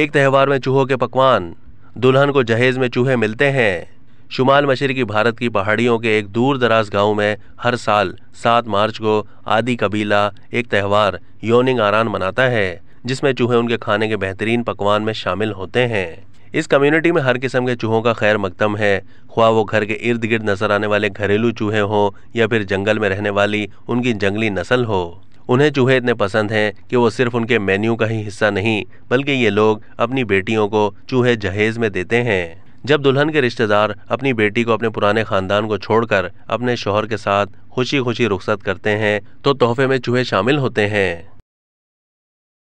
एक त्यौहार में चूहों के पकवान दुल्हन को जहेज में चूहे मिलते हैं शुमाल मशरकी भारत की पहाड़ियों के एक दूर दराज गाँव में हर साल सात मार्च को आदि कबीला एक त्यौहार योनिंग आरान मनाता है जिसमें चूहे उनके खाने के बेहतरीन पकवान में शामिल होते हैं इस कम्युनिटी में हर किस्म के चूहों का खैर मकदम है ख्वा वो घर के इर्द गिर्द नजर आने वाले घरेलू चूहे हों या फिर जंगल में रहने वाली उनकी जंगली नस्ल हो उन्हें चूहे इतने पसंद हैं कि वो सिर्फ उनके मेन्यू का ही हिस्सा नहीं बल्कि ये लोग अपनी बेटियों को चूहे जहेज में देते हैं जब दुल्हन के रिश्तेदार अपनी बेटी को अपने पुराने खानदान को छोड़कर अपने शोहर के साथ खुशी खुशी रुख्सत करते हैं तो तोहफे में चूहे शामिल होते हैं